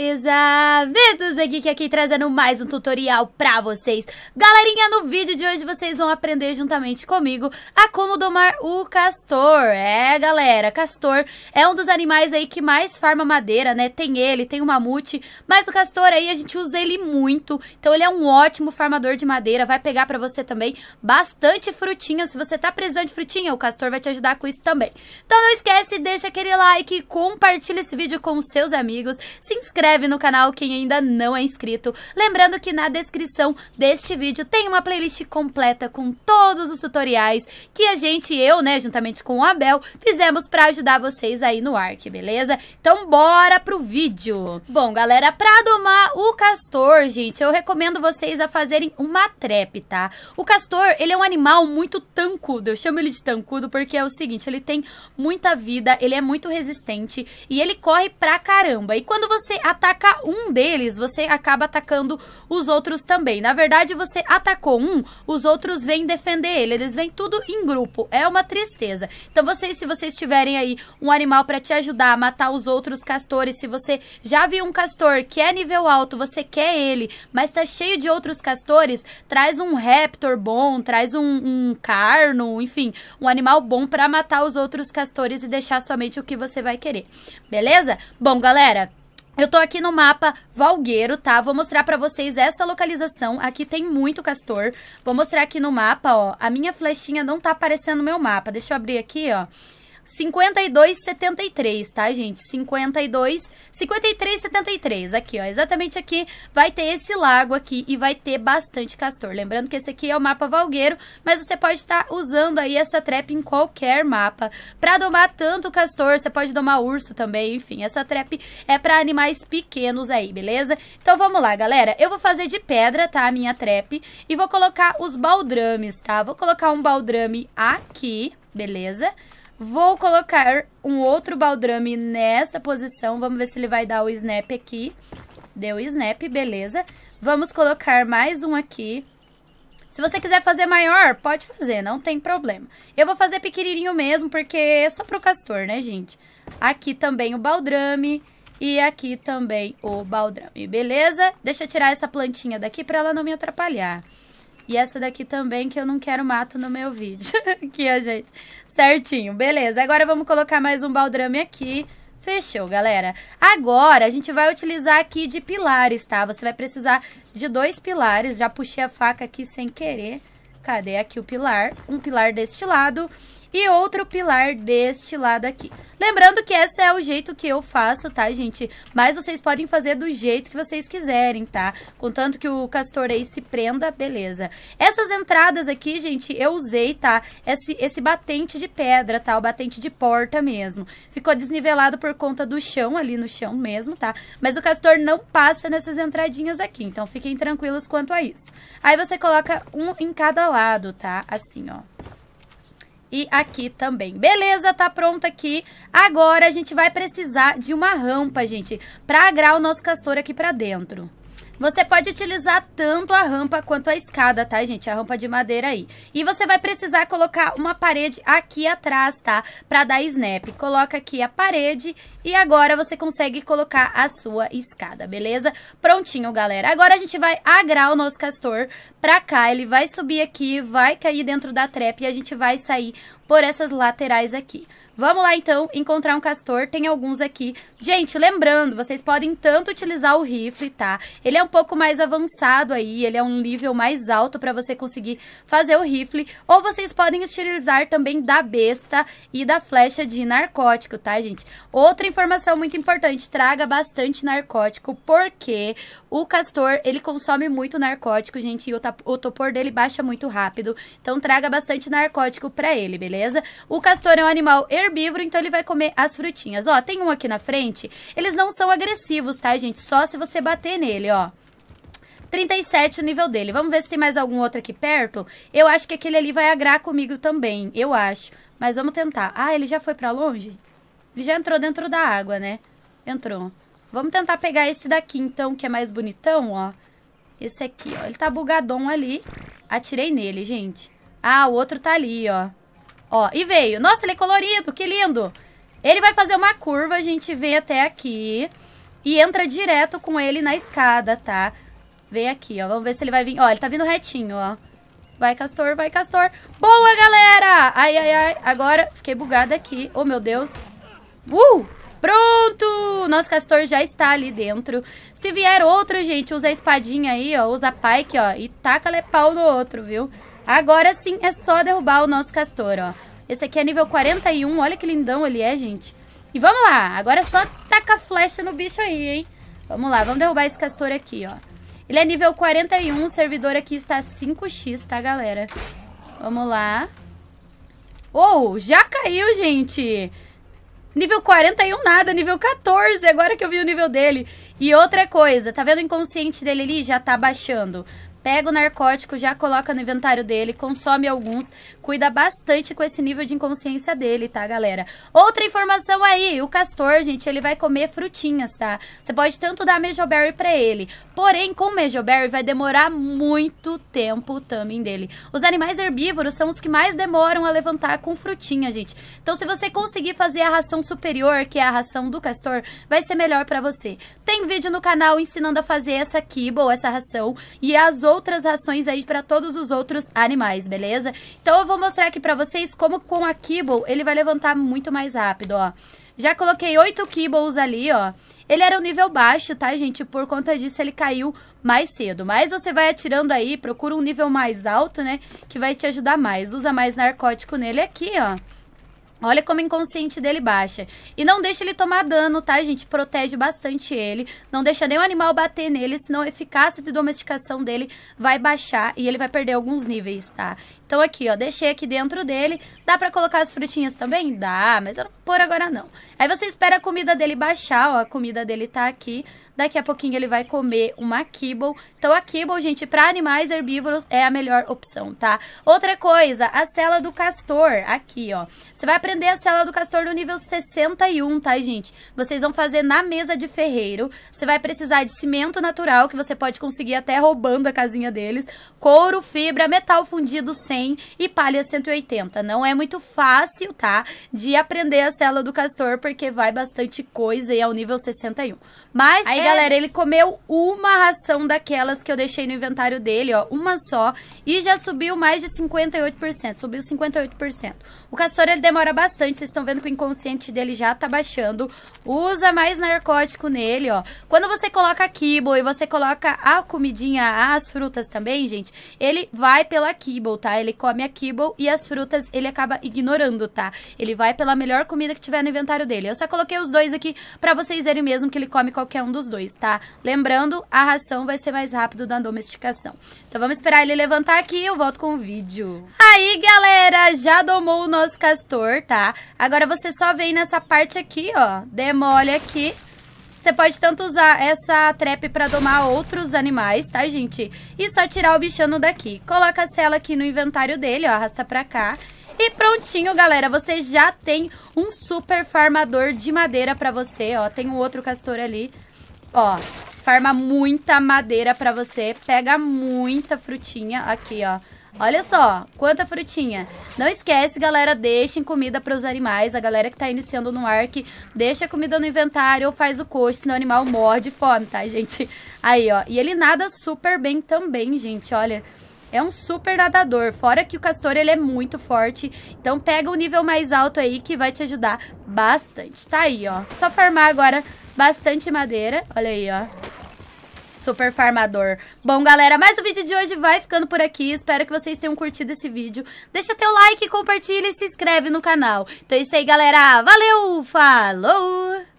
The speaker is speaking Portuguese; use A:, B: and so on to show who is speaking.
A: beleza? Vindos aqui que aqui trazendo mais um tutorial pra vocês. Galerinha, no vídeo de hoje vocês vão aprender juntamente comigo a como domar o castor. É, galera, castor é um dos animais aí que mais farma madeira, né? Tem ele, tem o mamute, mas o castor aí a gente usa ele muito. Então ele é um ótimo farmador de madeira, vai pegar pra você também bastante frutinha. Se você tá precisando de frutinha, o castor vai te ajudar com isso também. Então não esquece, deixa aquele like, compartilha esse vídeo com seus amigos, se inscreve inscreve no canal quem ainda não é inscrito. Lembrando que na descrição deste vídeo tem uma playlist completa com todos os tutoriais que a gente, eu, né, juntamente com o Abel, fizemos para ajudar vocês aí no ARC, beleza? Então bora pro vídeo! Bom, galera, pra domar o castor, gente, eu recomendo vocês a fazerem uma trap, tá? O castor, ele é um animal muito tancudo, eu chamo ele de tancudo porque é o seguinte, ele tem muita vida, ele é muito resistente e ele corre pra caramba. E quando você ataca um deles, você acaba atacando os outros também. Na verdade, você atacou um, os outros vêm defender ele. Eles vêm tudo em grupo. É uma tristeza. Então, vocês, se vocês tiverem aí um animal para te ajudar a matar os outros castores, se você já viu um castor que é nível alto, você quer ele, mas tá cheio de outros castores, traz um raptor bom, traz um, um carno, enfim, um animal bom para matar os outros castores e deixar somente o que você vai querer. Beleza? Bom, galera, eu tô aqui no mapa Valgueiro, tá? Vou mostrar pra vocês essa localização. Aqui tem muito castor. Vou mostrar aqui no mapa, ó. A minha flechinha não tá aparecendo no meu mapa. Deixa eu abrir aqui, ó. 52,73, tá, gente? 52, 53,73. Aqui, ó, exatamente aqui vai ter esse lago aqui e vai ter bastante castor. Lembrando que esse aqui é o mapa valgueiro, mas você pode estar tá usando aí essa trap em qualquer mapa. Pra domar tanto castor, você pode domar urso também, enfim. Essa trap é pra animais pequenos aí, beleza? Então, vamos lá, galera. Eu vou fazer de pedra, tá, a minha trap. E vou colocar os baldrames, tá? Vou colocar um baldrame aqui, Beleza? Vou colocar um outro baldrame nesta posição. Vamos ver se ele vai dar o snap aqui. Deu o snap, beleza. Vamos colocar mais um aqui. Se você quiser fazer maior, pode fazer, não tem problema. Eu vou fazer pequenininho mesmo, porque é só pro castor, né, gente? Aqui também o baldrame e aqui também o baldrame, beleza? Deixa eu tirar essa plantinha daqui pra ela não me atrapalhar. E essa daqui também, que eu não quero mato no meu vídeo. aqui, a gente. Certinho, beleza. Agora vamos colocar mais um baldrame aqui. Fechou, galera. Agora, a gente vai utilizar aqui de pilares, tá? Você vai precisar de dois pilares. Já puxei a faca aqui sem querer. Cadê aqui o pilar? Um pilar deste lado e outro pilar deste lado aqui. Lembrando que esse é o jeito que eu faço, tá, gente? Mas vocês podem fazer do jeito que vocês quiserem, tá? Contanto que o castor aí se prenda, beleza. Essas entradas aqui, gente, eu usei, tá? Esse, esse batente de pedra, tá? O batente de porta mesmo. Ficou desnivelado por conta do chão, ali no chão mesmo, tá? Mas o castor não passa nessas entradinhas aqui, então fiquem tranquilos quanto a isso. Aí você coloca um em cada lado, tá? Assim, ó e aqui também. Beleza, tá pronto aqui. Agora a gente vai precisar de uma rampa, gente, para agrar o nosso castor aqui para dentro. Você pode utilizar tanto a rampa quanto a escada, tá, gente? A rampa de madeira aí. E você vai precisar colocar uma parede aqui atrás, tá? Pra dar snap. Coloca aqui a parede e agora você consegue colocar a sua escada, beleza? Prontinho, galera. Agora a gente vai agrar o nosso castor pra cá. Ele vai subir aqui, vai cair dentro da trap e a gente vai sair por essas laterais aqui. Vamos lá, então, encontrar um castor. Tem alguns aqui. Gente, lembrando, vocês podem tanto utilizar o rifle, tá? Ele é um pouco mais avançado aí, ele é um nível mais alto para você conseguir fazer o rifle. Ou vocês podem utilizar também da besta e da flecha de narcótico, tá, gente? Outra informação muito importante, traga bastante narcótico, porque o castor, ele consome muito narcótico, gente, e o, o topor dele baixa muito rápido. Então, traga bastante narcótico para ele, beleza? O castor é um animal herbívoro, então ele vai comer as frutinhas. Ó, tem um aqui na frente. Eles não são agressivos, tá, gente? Só se você bater nele, ó. 37 o nível dele. Vamos ver se tem mais algum outro aqui perto. Eu acho que aquele ali vai agrar comigo também, eu acho. Mas vamos tentar. Ah, ele já foi pra longe? Ele já entrou dentro da água, né? Entrou. Vamos tentar pegar esse daqui, então, que é mais bonitão, ó. Esse aqui, ó. Ele tá bugadão ali. Atirei nele, gente. Ah, o outro tá ali, ó. Ó, e veio. Nossa, ele é colorido, que lindo! Ele vai fazer uma curva, a gente vem até aqui e entra direto com ele na escada, tá? Vem aqui, ó. Vamos ver se ele vai vir. Ó, ele tá vindo retinho, ó. Vai, Castor, vai, Castor. Boa, galera! Ai, ai, ai. Agora, fiquei bugada aqui. Oh, meu Deus. Uh! Pronto! Nosso castor já está ali dentro. Se vier outro, gente, usa a espadinha aí, ó. Usa a pike, ó. E taca-lhe pau no outro, viu? Agora sim é só derrubar o nosso castor, ó. Esse aqui é nível 41, olha que lindão ele é, gente. E vamos lá, agora é só tacar flecha no bicho aí, hein? Vamos lá, vamos derrubar esse castor aqui, ó. Ele é nível 41, o servidor aqui está 5x, tá, galera? Vamos lá. Ou, oh, já caiu, gente! Nível 41 nada, nível 14, agora que eu vi o nível dele. E outra coisa, tá vendo o inconsciente dele ali? Já tá baixando pega o narcótico, já coloca no inventário dele, consome alguns, cuida bastante com esse nível de inconsciência dele, tá, galera? Outra informação aí, o castor, gente, ele vai comer frutinhas, tá? Você pode tanto dar mejoberry pra ele, porém, com mejoberry vai demorar muito tempo o tamming dele. Os animais herbívoros são os que mais demoram a levantar com frutinha, gente. Então, se você conseguir fazer a ração superior, que é a ração do castor, vai ser melhor pra você. Tem vídeo no canal ensinando a fazer essa kibble, essa ração, e as outras outras rações aí para todos os outros animais, beleza? Então eu vou mostrar aqui para vocês como com a Kibble ele vai levantar muito mais rápido, ó. Já coloquei oito Kibbles ali, ó. Ele era um nível baixo, tá, gente? Por conta disso, ele caiu mais cedo. Mas você vai atirando aí, procura um nível mais alto, né? Que vai te ajudar mais. Usa mais narcótico nele aqui, ó. Olha como inconsciente dele baixa. E não deixa ele tomar dano, tá, gente? Protege bastante ele. Não deixa nenhum animal bater nele, senão a eficácia de domesticação dele vai baixar e ele vai perder alguns níveis, tá? Então aqui, ó, deixei aqui dentro dele. Dá pra colocar as frutinhas também? Dá, mas eu não vou pôr agora não. Aí você espera a comida dele baixar, ó, a comida dele tá aqui. Daqui a pouquinho ele vai comer uma kibble. Então a kibble, gente, pra animais herbívoros é a melhor opção, tá? Outra coisa, a cela do castor, aqui, ó. Você vai aprender a cela do castor no nível 61, tá, gente? Vocês vão fazer na mesa de ferreiro. Você vai precisar de cimento natural, que você pode conseguir até roubando a casinha deles, couro, fibra, metal fundido 100 e palha 180. Não é muito fácil, tá, de aprender a cela do castor, porque vai bastante coisa e é o nível 61. Mas, aí, é... galera, ele comeu uma ração daquelas que eu deixei no inventário dele, ó, uma só, e já subiu mais de 58%, subiu 58%. O castor, ele demora bastante. Vocês estão vendo que o inconsciente dele já tá baixando. Usa mais narcótico nele, ó. Quando você coloca Kibble e você coloca a comidinha, as frutas também, gente, ele vai pela Kibble, tá? Ele come a Kibble e as frutas ele acaba ignorando, tá? Ele vai pela melhor comida que tiver no inventário dele. Eu só coloquei os dois aqui pra vocês verem mesmo que ele come qualquer um dos dois, tá? Lembrando, a ração vai ser mais rápido na domesticação. Então vamos esperar ele levantar aqui e eu volto com o vídeo. Aí, galera, já domou o nosso castor, tá? Agora você só vem nessa parte aqui, ó, demole aqui. Você pode tanto usar essa trap para domar outros animais, tá, gente? E só tirar o bichano daqui. Coloca a cela aqui no inventário dele, ó, arrasta pra cá. E prontinho, galera, você já tem um super farmador de madeira pra você, ó. Tem um outro castor ali, ó. Farma muita madeira pra você, pega muita frutinha aqui, ó. Olha só, quanta frutinha. Não esquece, galera, deixem comida para os animais. A galera que está iniciando no ARC, deixa a comida no inventário ou faz o coxo, senão o animal morre de fome, tá, gente? Aí, ó. E ele nada super bem também, gente, olha. É um super nadador, fora que o castor ele é muito forte, então pega o um nível mais alto aí que vai te ajudar bastante. Tá aí, ó, só farmar agora bastante madeira, olha aí, ó super farmador. Bom, galera, mas o vídeo de hoje vai ficando por aqui. Espero que vocês tenham curtido esse vídeo. Deixa teu like, compartilha e se inscreve no canal. Então é isso aí, galera. Valeu, falou!